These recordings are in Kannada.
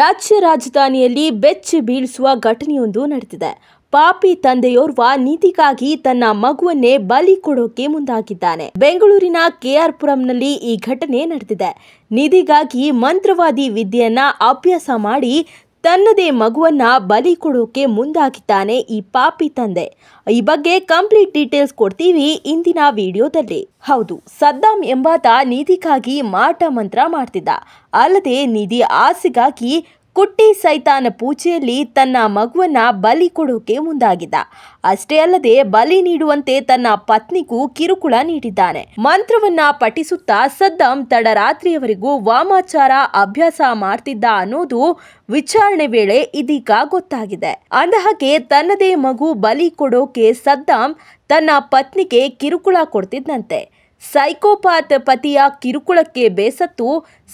ರಾಜ್ಯ ರಾಜಧಾನಿಯಲ್ಲಿ ಬೆಚ್ಚಿ ಬೀಳಿಸುವ ಘಟನೆಯೊಂದು ನಡೆದಿದೆ ಪಾಪಿ ತಂದೆಯೋರ್ವ ನೀತಿಗಾಗಿ ತನ್ನ ಮಗುವನ್ನೇ ಬಲಿ ಕೊಡೋಕೆ ಮುಂದಾಗಿದ್ದಾನೆ ಬೆಂಗಳೂರಿನ ಕೆಆರ್ ಪುರಂನಲ್ಲಿ ಈ ಘಟನೆ ನಡೆದಿದೆ ನಿಧಿಗಾಗಿ ಮಂತ್ರವಾದಿ ವಿದ್ಯೆಯನ್ನ ಅಭ್ಯಾಸ ಮಾಡಿ ತನ್ನದೇ ಮಗುವನ್ನ ಬಲಿ ಕೊಡೋಕೆ ಮುಂದಾಗಿದ್ದಾನೆ ಈ ಪಾಪಿ ತಂದೆ ಈ ಬಗ್ಗೆ ಕಂಪ್ಲೀಟ್ ಡೀಟೇಲ್ಸ್ ಕೊಡ್ತೀವಿ ಇಂದಿನ ವಿಡಿಯೋದಲ್ಲಿ ಹೌದು ಸದ್ದಾಮ್ ಎಂಬಾತ ನಿಧಿಗಾಗಿ ಮಾಟ ಮಂತ್ರ ಮಾಡ್ತಿದ್ದ ಅಲ್ಲದೆ ನಿಧಿ ಆಸೆಗಾಗಿ ಕುಟ್ಟಿ ಸೈತಾನ ಪೂಜೆಯಲ್ಲಿ ತನ್ನ ಮಗುವನ್ನ ಬಲಿ ಕೊಡೋಕೆ ಮುಂದಾಗಿದ್ದ ಅಷ್ಟೇ ಅಲ್ಲದೆ ಬಲಿ ನೀಡುವಂತೆ ತನ್ನ ಪತ್ನಿಗೂ ಕಿರುಕುಳ ನೀಡಿದ್ದಾನೆ ಮಂತ್ರವನ್ನ ಪಠಿಸುತ್ತಾ ಸದ್ದಂ ತಡರಾತ್ರಿಯವರೆಗೂ ವಾಮಾಚಾರ ಅಭ್ಯಾಸ ಮಾಡ್ತಿದ್ದ ಅನ್ನೋದು ವಿಚಾರಣೆ ವೇಳೆ ಇದೀಗ ಗೊತ್ತಾಗಿದೆ ಅಂದಹಾಗೆ ತನ್ನದೇ ಮಗು ಬಲಿ ಕೊಡೋಕೆ ಸದ್ದಾಂ ತನ್ನ ಪತ್ನಿಗೆ ಕಿರುಕುಳ ಕೊಡ್ತಿದ್ದಂತೆ ಸೈಕೋಪಾತ್ ಪತಿಯ ಕಿರುಕುಳಕ್ಕೆ ಬೇಸತ್ತು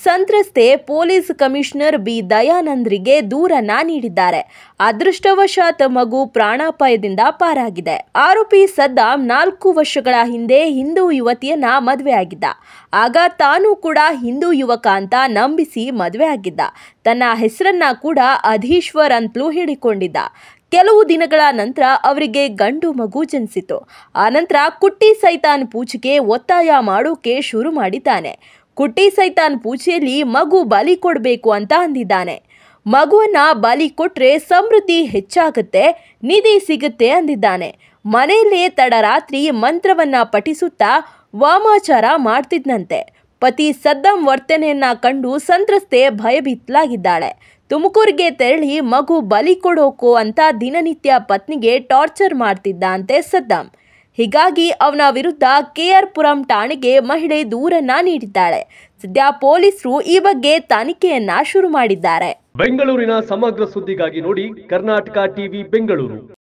ಸಂತ್ರಸ್ತೆ ಪೊಲೀಸ್ ಕಮಿಷನರ್ ಬಿ ದಯಾನಂದ್ರಿಗೆ ದೂರನ್ನ ನೀಡಿದ್ದಾರೆ ಅದೃಷ್ಟವಶಾತ್ ಮಗು ಪ್ರಾಣಾಪಾಯದಿಂದ ಪಾರಾಗಿದೆ ಆರೋಪಿ ಸದ್ದಾಂ ನಾಲ್ಕು ವರ್ಷಗಳ ಹಿಂದೆ ಹಿಂದೂ ಯುವತಿಯನ್ನ ಮದುವೆಯಾಗಿದ್ದ ಆಗ ತಾನೂ ಕೂಡ ಹಿಂದೂ ಯುವಕ ಅಂತ ನಂಬಿಸಿ ಮದುವೆಯಾಗಿದ್ದ ತನ್ನ ಹೆಸರನ್ನ ಕೂಡ ಅಧೀಶ್ವರ್ ಅಂತಲೂ ಹೇಳಿಕೊಂಡಿದ್ದ ಕೆಲವು ದಿನಗಳ ನಂತರ ಅವರಿಗೆ ಗಂಡು ಮಗು ಜನಿಸಿತು ಆನಂತರ ಕುಟ್ಟಿ ಸೈತಾನ್ ಪೂಜೆಗೆ ಒತ್ತಾಯ ಮಾಡೋಕೆ ಶುರು ಮಾಡಿದ್ದಾನೆ ಕುಟ್ಟಿ ಸೈತಾನ್ ಪೂಜೆಯಲ್ಲಿ ಮಗು ಬಲಿ ಕೊಡಬೇಕು ಅಂತ ಅಂದಿದ್ದಾನೆ ಮಗುವನ್ನ ಬಲಿ ಕೊಟ್ಟರೆ ಸಮೃದ್ಧಿ ಹೆಚ್ಚಾಗುತ್ತೆ ನಿಧಿ ಸಿಗುತ್ತೆ ಅಂದಿದ್ದಾನೆ ಮನೆಯಲ್ಲೇ ತಡರಾತ್ರಿ ಮಂತ್ರವನ್ನ ಪಠಿಸುತ್ತಾ ವಾಮಾಚಾರ ಮಾಡ್ತಿದ್ನಂತೆ ಪತಿ ಸದ್ದಂ ವರ್ತನೆಯನ್ನ ಕಂಡು ಸಂತ್ರಸ್ತೆ ಭಯಭೀತ್ಲಾಗಿದ್ದಾಳೆ ತುಮಕೂರಿಗೆ ತೆರಳಿ ಮಗು ಬಲಿ ಕೊಡೋಕು ಅಂತ ದಿನನಿತ್ಯ ಪತ್ನಿಗೆ ಟಾರ್ಚರ್ ಮಾಡ್ತಿದ್ದಂತೆ ಸದ್ದಂ ಹೀಗಾಗಿ ಅವನ ವಿರುದ್ಧ ಕೆ ಆರ್ ಪುರಂ ಠಾಣೆಗೆ ಮಹಿಳೆ ದೂರನ್ನ ನೀಡಿದ್ದಾಳೆ ಸದ್ಯ ಪೊಲೀಸರು ಈ ಬಗ್ಗೆ ತನಿಖೆಯನ್ನ ಶುರು ಮಾಡಿದ್ದಾರೆ ಬೆಂಗಳೂರಿನ ಸಮಗ್ರ ಸುದ್ದಿಗಾಗಿ ನೋಡಿ ಕರ್ನಾಟಕ ಟಿವಿ ಬೆಂಗಳೂರು